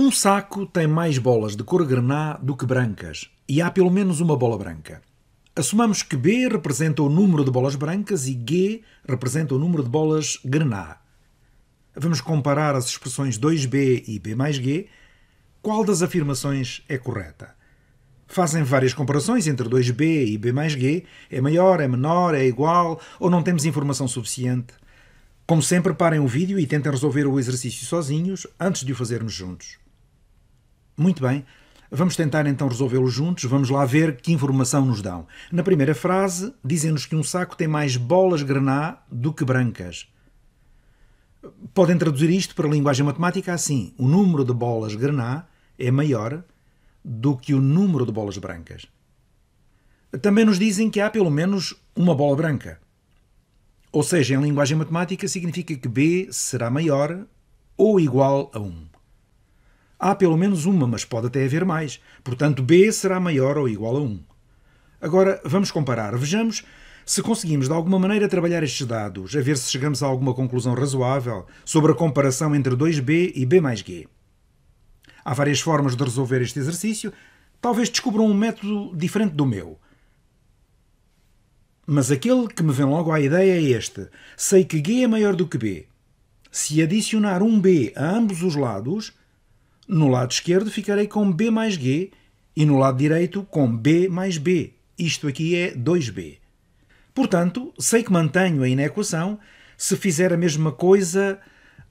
Um saco tem mais bolas de cor grená do que brancas, e há pelo menos uma bola branca. Assumamos que B representa o número de bolas brancas e G representa o número de bolas grená. Vamos comparar as expressões 2B e B mais G. Qual das afirmações é correta? Fazem várias comparações entre 2B e B mais G. É maior, é menor, é igual ou não temos informação suficiente? Como sempre, parem o vídeo e tentem resolver o exercício sozinhos antes de o fazermos juntos. Muito bem. Vamos tentar então resolvê-lo juntos. Vamos lá ver que informação nos dão. Na primeira frase, dizem-nos que um saco tem mais bolas graná do que brancas. Podem traduzir isto para a linguagem matemática assim: o número de bolas graná é maior do que o número de bolas brancas. Também nos dizem que há pelo menos uma bola branca. Ou seja, em linguagem matemática significa que B será maior ou igual a 1. Há pelo menos uma, mas pode até haver mais. Portanto, B será maior ou igual a 1. Agora, vamos comparar. Vejamos se conseguimos de alguma maneira trabalhar estes dados, a ver se chegamos a alguma conclusão razoável sobre a comparação entre 2B e B mais G. Há várias formas de resolver este exercício. Talvez descubram um método diferente do meu. Mas aquele que me vem logo à ideia é este. Sei que G é maior do que B. Se adicionar um B a ambos os lados, no lado esquerdo ficarei com B mais G e no lado direito com B mais B. Isto aqui é 2B. Portanto, sei que mantenho a inequação se fizer a mesma coisa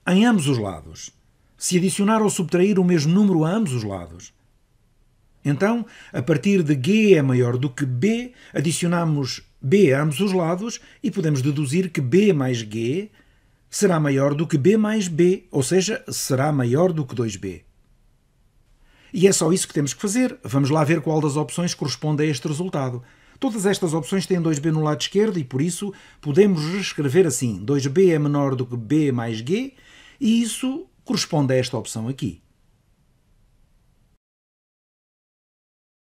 em ambos os lados. Se adicionar ou subtrair o mesmo número a ambos os lados. Então, a partir de G é maior do que B, adicionamos B a ambos os lados e podemos deduzir que B mais G será maior do que B mais B, ou seja, será maior do que 2B. E é só isso que temos que fazer. Vamos lá ver qual das opções corresponde a este resultado. Todas estas opções têm 2b no lado esquerdo e, por isso, podemos reescrever assim: 2b é menor do que b mais g, e isso corresponde a esta opção aqui.